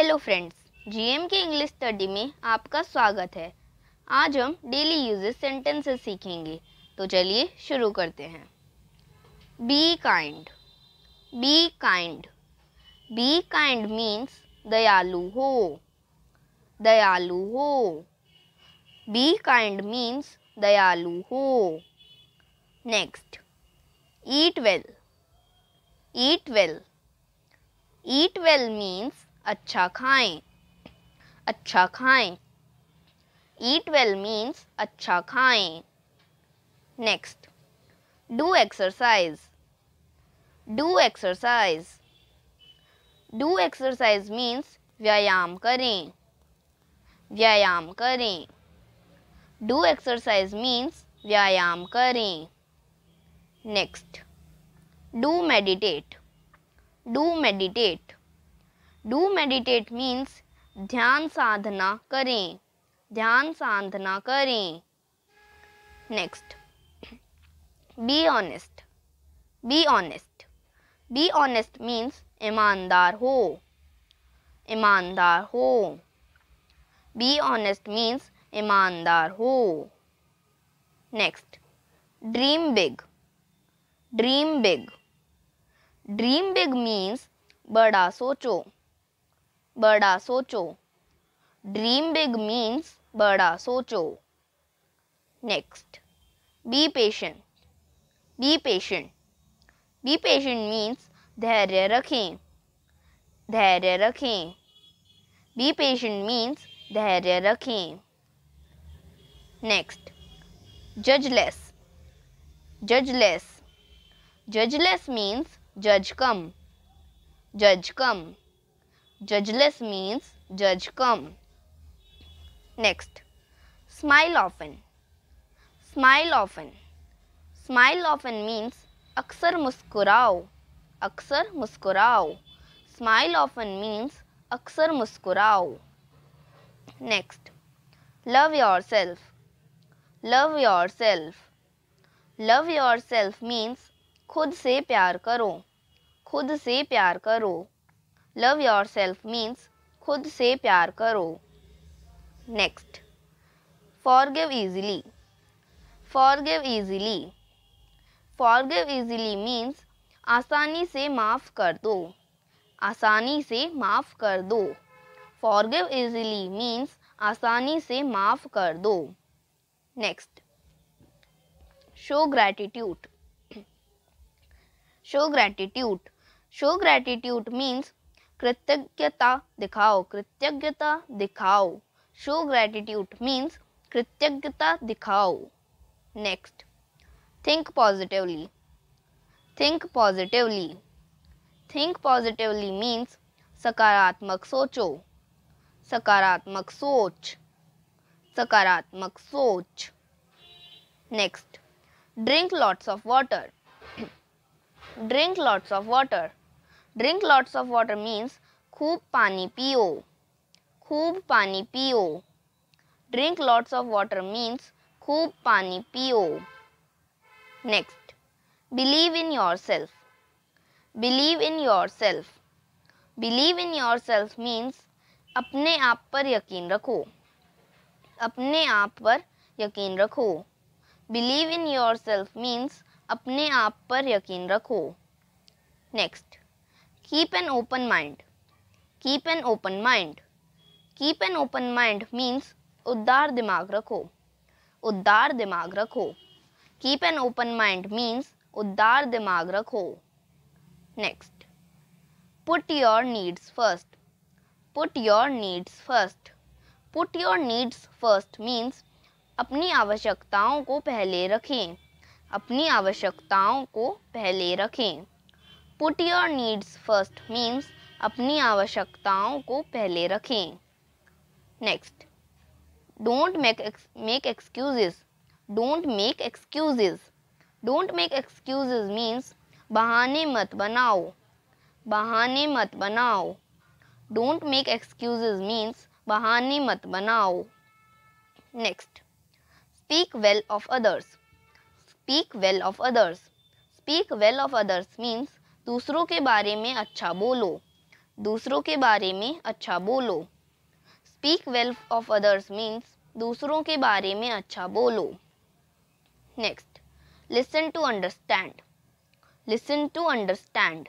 Hello friends GM के English study में आपका स्वागत है आज हम डेली यूजेस सेंटेंसेस सीखेंगे तो चलिए शुरू करते हैं be kind be kind be kind means दयालु हो दयालु हो बी काइंड मीन्स दयालु हो next eat well eat well eat well means अच्छा खाएं अच्छा खाएं ईट वेल मीन्स अच्छा खाएं next do exercise do exercise do exercise means व्यायाम करें व्यायाम करें डू एक्सरसाइज मीन्स व्यायाम करें next do meditate do meditate do meditate means ध्यान साधना करें ध्यान साधना करें next B honest be honest be honest means ईमानदार हो ईमानदार हो बी ऑनेस्ट मीन्स ईमानदार हो next dream big dream big dream big means बड़ा सोचो बड़ा सोचो ड्रीम बिग मीन्स बड़ा सोचो next be patient be patient be patient means धैर्य रखें धैर्य रखें बी पेशेंट मीन्स धैर्य रखें नेक्स्ट जजलेस जजलेस जजलेस मीन्स जज कम जज कम Judgeless means judge come. Next, smile often. Smile often. Smile often means अक्सर मुस्कुराओ अक्सर मुस्कुराओ स्माइल ऑफन मीन्स अक्सर मुस्कुराओ next love yourself love yourself love yourself means खुद से प्यार करो खुद से प्यार करो लव योर सेल्फ मीन्स खुद से प्यार करो next forgive easily forgive easily forgive easily means आसानी से माफ़ कर दो आसानी से माफ़ कर दो फॉर गिव ईजिली मीन्स आसानी से माफ़ कर दो next show gratitude show gratitude show gratitude means कृतज्ञता दिखाओ कृतज्ञता दिखाओ शो ग्रेटिट्यूड मीन्स कृतज्ञता दिखाओ next think positively think positively think positively means सकारात्मक सोचो सकारात्मक सोच सकारात्मक सोच next drink lots of water drink lots of water drink lots of water means खूब पानी पियो खूब पानी पियो drink lots of water means खूब पानी पियो next believe in yourself believe in yourself believe in yourself means अपने आप पर यकीन रखो अपने आप पर यकीन रखो believe in yourself means अपने आप पर यकीन रखो next keep an open mind keep an open mind keep an open mind means उदार दिमाग रखो उदार दिमाग रखो keep an open mind means उदार दिमाग रखो next put your needs first put your needs first put your needs first means अपनी आवश्यकताओं को पहले रखें अपनी आवश्यकताओं को पहले रखें put your needs first means अपनी आवश्यकताओं को पहले रखें next don't make make excuses don't make excuses don't make excuses means बहाने मत बनाओ बहाने मत बनाओ डोंट मेक एक्सक्यूजेस मीन्स बहाने मत बनाओ next speak well of others speak well of others speak well of others means दूसरों के बारे में अच्छा बोलो दूसरों के बारे में अच्छा बोलो speak well of others means दूसरों के बारे में अच्छा बोलो next listen to understand listen to understand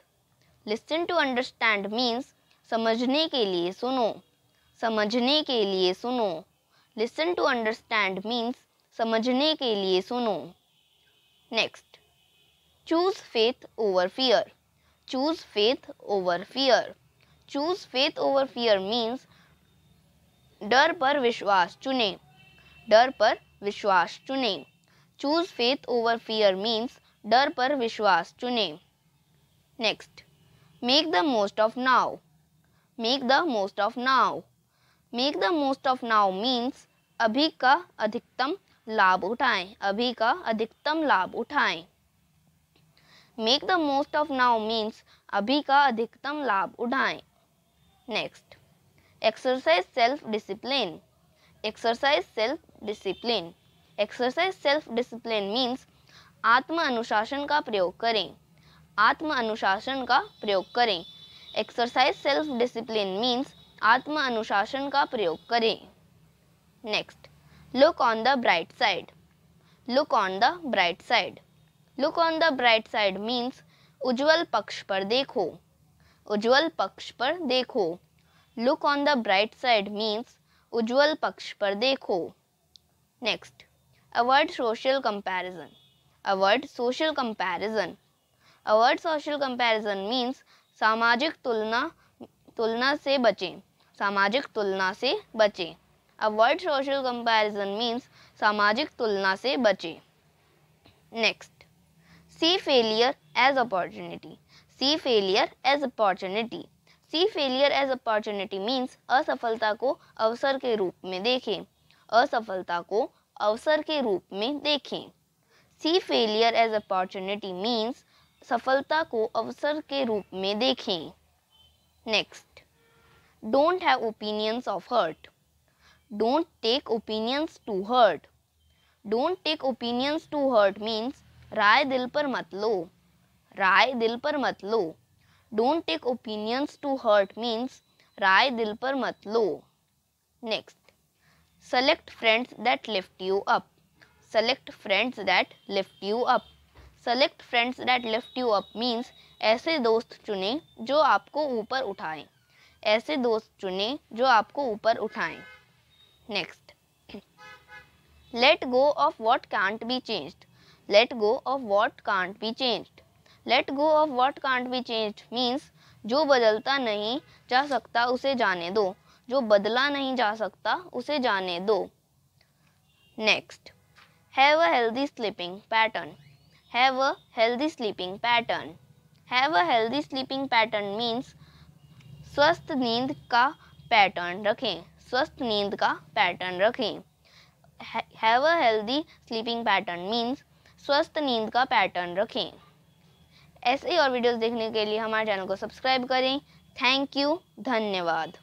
listen to understand means समझने के लिए सुनो समझने के लिए सुनो लिसन टू अंडरस्टैंड मीन्स समझने के लिए सुनो next choose faith over fear choose faith over fear choose faith over fear means डर पर विश्वास चुने डर पर विश्वास चुने choose faith over fear means डर पर विश्वास चुने next make the most of now make the most of now make the most of now means अभी का अधिकतम लाभ उठाएं अभी का अधिकतम लाभ उठाएं make the most of now means अभी का अधिकतम लाभ उठाएं next exercise self discipline exercise self discipline exercise self discipline means आत्म अनुशासन का प्रयोग करें आत्म अनुशासन का प्रयोग करें एक्सरसाइज सेल्फ डिसिप्लिन मीन्स आत्म अनुशासन का प्रयोग करें next look on the bright side look on the bright side look on the bright side means उज्जवल पक्ष पर देखो उज्जवल पक्ष पर देखो look on the bright side means उज्जवल पक्ष पर देखो next avoid social comparison avoid social comparison avoid social comparison means सामाजिक तुलना तुलना से बचें सामाजिक तुलना से बचें अवर्ड सोशल कंपेरिजन मीन्स सामाजिक तुलना से बचें next see failure as opportunity see failure as opportunity see failure as opportunity means असफलता को अवसर के रूप में देखें असफलता को अवसर के रूप में देखें see failure as opportunity means सफलता को अवसर के रूप में देखें next don't have opinions of heart don't take opinions to heart don't take opinions to heart means राय दिल पर मत लो राय दिल पर मत लो don't take opinions to heart means राय दिल पर मत लो next select friends that lift you up select friends that lift you up select friends that lift you up means ऐसे दोस्त चुने जो आपको ऊपर उठाएं ऐसे दोस्त चुने जो आपको ऊपर उठाएं next let go of what can't be changed let go of what can't be changed let go of what can't be changed means जो बदलता नहीं जा सकता उसे जाने दो जो बदला नहीं जा सकता उसे जाने दो next have a healthy sleeping pattern have a healthy sleeping pattern have a healthy sleeping pattern means स्वस्थ नींद का पैटर्न रखें स्वस्थ नींद का पैटर्न रखें have a healthy sleeping pattern means स्वस्थ नींद का पैटर्न रखें ऐसे और वीडियोस देखने के लिए हमारे चैनल को सब्सक्राइब करें थैंक यू धन्यवाद